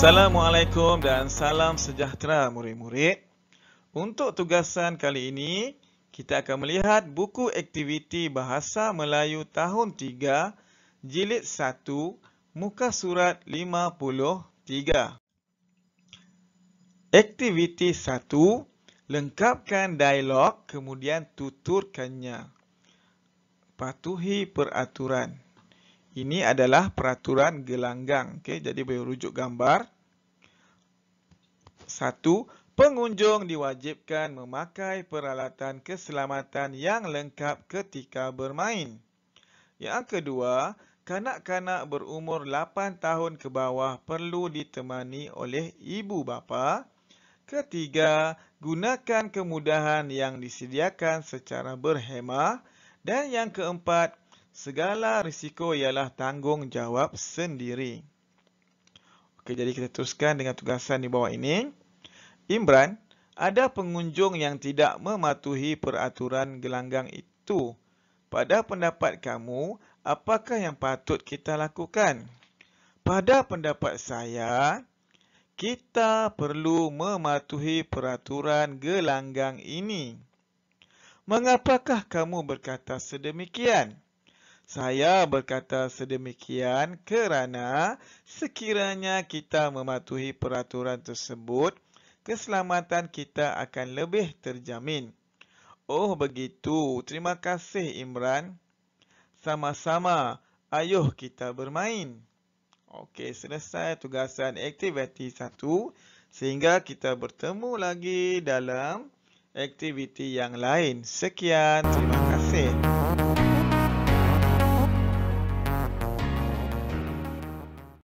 Assalamualaikum dan salam sejahtera murid-murid. Untuk tugasan kali ini, kita akan melihat buku aktiviti Bahasa Melayu tahun 3, jilid 1, muka surat 53. Aktiviti 1, lengkapkan dialog kemudian tuturkannya. Patuhi peraturan. Ini adalah peraturan gelanggang. Okay, jadi boleh rujuk gambar satu, pengunjung diwajibkan memakai peralatan keselamatan yang lengkap ketika bermain. Yang kedua, kanak-kanak berumur 8 tahun ke bawah perlu ditemani oleh ibu bapa. Ketiga, gunakan kemudahan yang disediakan secara berhemah. Dan yang keempat, segala risiko ialah tanggungjawab sendiri. Okey, jadi kita teruskan dengan tugasan di bawah ini. Imran, ada pengunjung yang tidak mematuhi peraturan gelanggang itu. Pada pendapat kamu, apakah yang patut kita lakukan? Pada pendapat saya, kita perlu mematuhi peraturan gelanggang ini. Mengapakah kamu berkata sedemikian? Saya berkata sedemikian kerana sekiranya kita mematuhi peraturan tersebut, keselamatan kita akan lebih terjamin. Oh begitu, terima kasih Imran. Sama-sama, ayuh kita bermain. Okey, selesai tugasan aktiviti 1 sehingga kita bertemu lagi dalam aktiviti yang lain. Sekian, terima kasih.